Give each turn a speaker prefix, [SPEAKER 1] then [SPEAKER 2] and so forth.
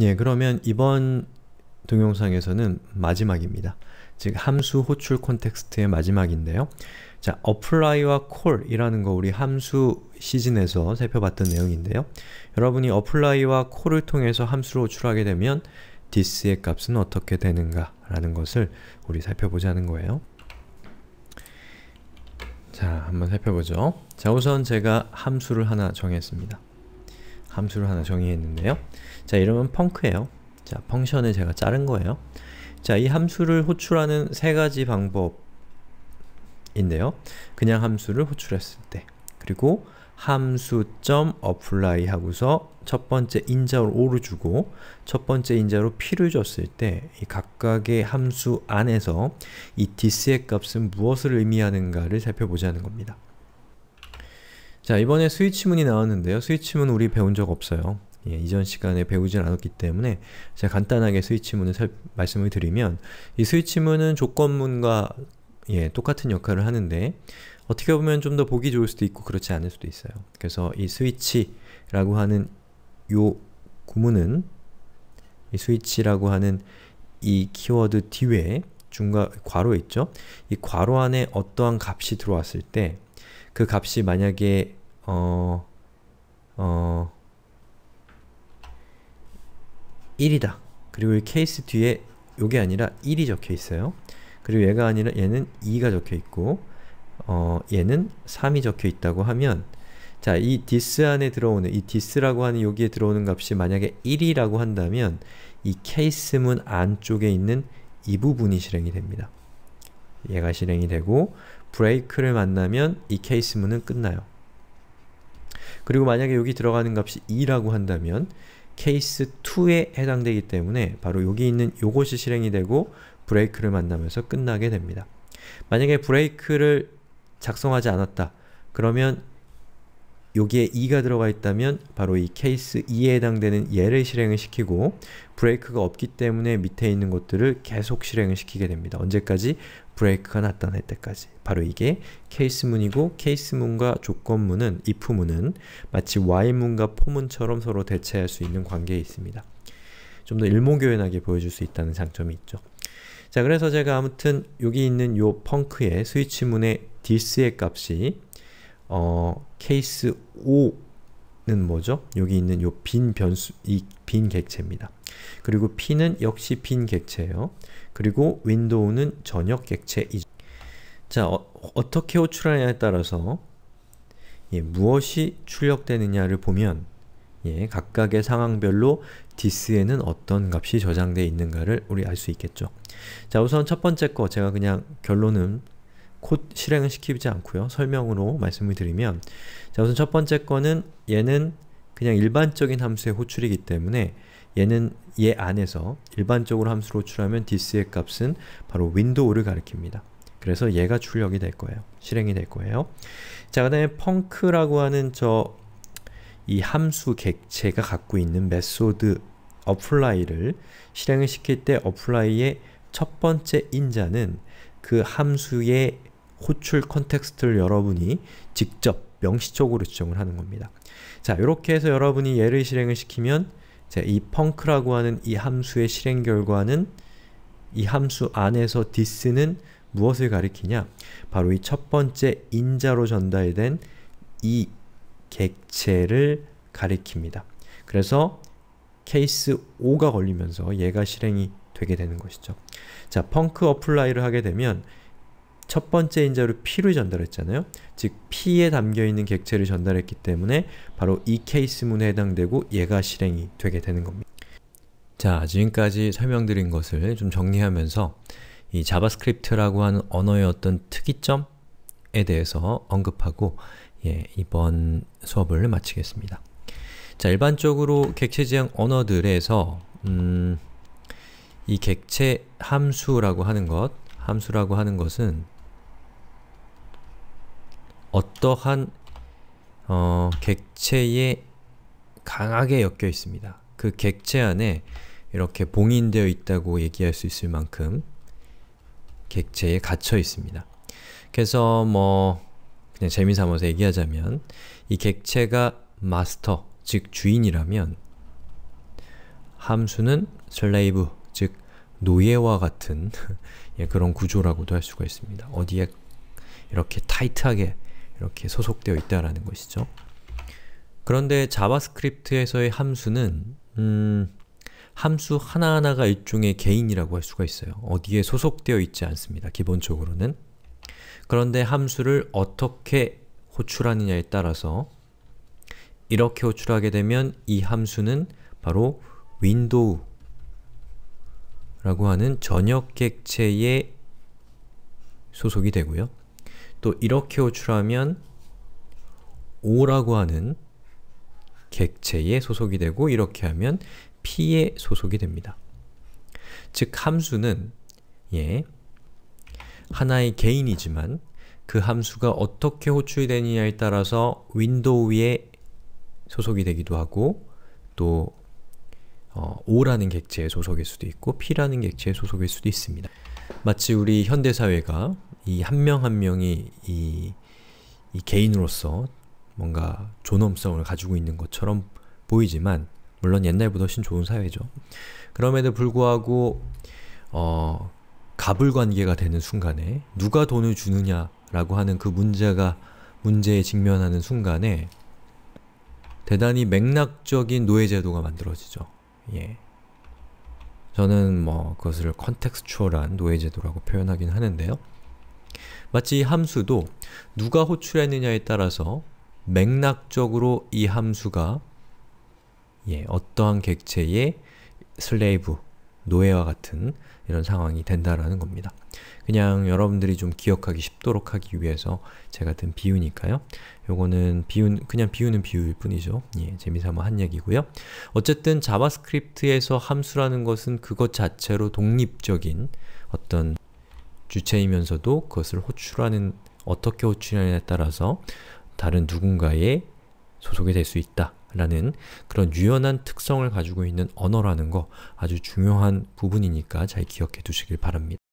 [SPEAKER 1] 예, 그러면 이번 동영상에서는 마지막입니다. 즉 함수 호출 콘텍스트의 마지막인데요. 자, apply와 call이라는 거 우리 함수 시즌에서 살펴봤던 내용인데요. 여러분이 apply와 call을 통해서 함수를 호출하게 되면 this의 값은 어떻게 되는가 라는 것을 우리 살펴보자는 거예요. 자, 한번 살펴보죠. 자, 우선 제가 함수를 하나 정했습니다. 함수를 하나 정의했는데요. 자, 이름은 펑크예요. 자, 펑션을 제가 자른 거예요. 자, 이 함수를 호출하는 세 가지 방법인데요. 그냥 함수를 호출했을 때, 그리고 함수.apply 하고서 첫 번째 인자로 오를 주고 첫 번째 인자로 p를 줬을 때 이 각각의 함수 안에서 이 디스의 값은 무엇을 의미하는가를 살펴보자는 겁니다. 자 이번에 스위치문이 나왔는데요. 스위치문 우리 배운 적 없어요. 예, 이전 시간에 배우진 않았기 때문에 제가 간단하게 스위치문을 살, 말씀을 드리면 이 스위치문은 조건문과 예, 똑같은 역할을 하는데 어떻게 보면 좀 더 보기 좋을 수도 있고 그렇지 않을 수도 있어요. 그래서 이 스위치라고 하는 요 구문은 이 스위치라고 하는 이 키워드 뒤에 중간 괄호 있죠? 이 괄호 안에 어떠한 값이 들어왔을 때 그 값이 만약에 어, 어, 1이다. 그리고 이 케이스 뒤에 요게 아니라 1이 적혀 있어요. 그리고 얘가 아니라 얘는 2가 적혀 있고, 어, 얘는 3이 적혀 있다고 하면, 자, 이 디스 안에 들어오는, 이 디스라고 하는 여기에 들어오는 값이 만약에 1이라고 한다면, 이 케이스문 안쪽에 있는 이 부분이 실행이 됩니다. 얘가 실행이 되고, 브레이크를 만나면 이 케이스문은 끝나요. 그리고 만약에 여기 들어가는 값이 2라고 한다면 케이스 2에 해당되기 때문에 바로 여기 있는 요것이 실행이 되고 브레이크를 만나면서 끝나게 됩니다. 만약에 브레이크를 작성하지 않았다. 그러면 여기에 2가 들어가 있다면 바로 이 케이스 2에 해당되는 예를 실행을 시키고 브레이크가 없기 때문에 밑에 있는 것들을 계속 실행을 시키게 됩니다. 언제까지? 브레이크가 나타날 때까지. 바로 이게 케이스문이고 케이스문과 조건문은 if문은 마치 while문과 포문처럼 서로 대체할 수 있는 관계에 있습니다. 좀 더 일목요연하게 보여줄 수 있다는 장점이 있죠. 자 그래서 제가 아무튼 여기 있는 요 펑크의 스위치문의 this의 값이 어, 케이스 5는 뭐죠? 여기 있는 요 빈 변수, 이 빈 객체입니다. 그리고 P는 역시 빈 객체예요. 그리고 윈도우는 전역 객체이죠. 자, 어, 떻게 호출하느냐에 따라서 예, 무엇이 출력되느냐를 보면 예, 각각의 상황별로 디스에는 어떤 값이 저장되어 있는가를 우리 알 수 있겠죠. 자, 우선 첫 번째 거 제가 그냥 결론은 곧실행을 시키지 않고요. 설명으로 말씀을 드리면 자 우선 첫 번째 거는 얘는 그냥 일반적인 함수의 호출이기 때문에 얘는 얘 안에서 일반적으로 함수로 호출하면 this의 값은 바로 윈도우를 가리킵니다. 그래서 얘가 출력이 될 거예요. 실행이 될 거예요. 자, 그 다음에 펑크라고 하는 저 이 함수 객체가 갖고 있는 메소드 apply를 실행을 시킬 때 apply의 첫 번째 인자는 그 함수의 호출 컨텍스트를 여러분이 직접 명시적으로 지정을 하는 겁니다. 자, 이렇게 해서 여러분이 얘를 실행을 시키면 자, 이 펑크라고 하는 이 함수의 실행 결과는 이 함수 안에서 디스는 무엇을 가리키냐? 바로 이 첫 번째 인자로 전달된 이 객체를 가리킵니다. 그래서 케이스 5가 걸리면서 얘가 실행이 되게 되는 것이죠. 자, 펑크 어플라이를 하게 되면 첫 번째 인자로 P를 전달했잖아요. 즉 P에 담겨있는 객체를 전달했기 때문에 바로 이 케이스문에 해당되고 얘가 실행이 되게 되는 겁니다. 자, 지금까지 설명드린 것을 좀 정리하면서 이 자바스크립트라고 하는 언어의 어떤 특이점에 대해서 언급하고 예, 이번 수업을 마치겠습니다. 자, 일반적으로 객체 지향 언어들에서 음, 이 객체 함수라고 하는 것, 함수라고 하는 것은 어떠한 어, 객체에 강하게 엮여 있습니다. 그 객체 안에 이렇게 봉인되어 있다고 얘기할 수 있을 만큼 객체에 갇혀 있습니다. 그래서 뭐 그냥 재미삼아서 얘기하자면 이 객체가 마스터, 즉 주인이라면 함수는 슬레이브 즉 노예와 같은 예, 그런 구조라고도 할 수가 있습니다. 어디에 이렇게 타이트하게 이렇게 소속되어 있다라는 것이죠. 그런데 자바스크립트에서의 함수는 음, 함수 하나하나가 일종의 개인이라고 할 수가 있어요. 어디에 소속되어 있지 않습니다. 기본적으로는. 그런데 함수를 어떻게 호출하느냐에 따라서 이렇게 호출하게 되면 이 함수는 바로 윈도우 라고 하는 전역 객체에 소속이 되고요. 또 이렇게 호출하면 O라고 하는 객체에 소속이 되고 이렇게 하면 P에 소속이 됩니다. 즉 함수는 예, 하나의 개인이지만 그 함수가 어떻게 호출 되느냐에 따라서 윈도우에 소속이 되기도 하고 또 어, O라는 객체의 소속일 수도 있고 P라는 객체의 소속일 수도 있습니다. 마치 우리 현대사회가 이 한 명한 한 명이 이, 이 개인으로서 뭔가 존엄성을 가지고 있는 것처럼 보이지만 물론 옛날보다 훨씬 좋은 사회죠. 그럼에도 불구하고 어, 가불관계가 되는 순간에 누가 돈을 주느냐라고 하는 그 문제가 문제에 직면하는 순간에 대단히 맥락적인 노예제도가 만들어지죠. 예. 저는 뭐 그것을 컨텍스추얼한 노예 제도라고 표현하긴 하는데요. 마치 함수도 누가 호출했느냐에 따라서 맥락적으로 이 함수가 예, 어떠한 객체의 슬레이브, 노예와 같은 이런 상황이 된다라는 겁니다. 그냥 여러분들이 좀 기억하기 쉽도록 하기 위해서 제가 든 비유니까요. 요거는 비유, 그냥 비유는 비유일 뿐이죠. 예, 재미삼아 한 얘기고요. 어쨌든 자바스크립트에서 함수라는 것은 그것 자체로 독립적인 어떤 주체이면서도 그것을 호출하는 어떻게 호출하느냐에 따라서 다른 누군가의 소속이 될 수 있다. 라는 그런 유연한 특성을 가지고 있는 언어라는 거 아주 중요한 부분이니까 잘 기억해 두시길 바랍니다.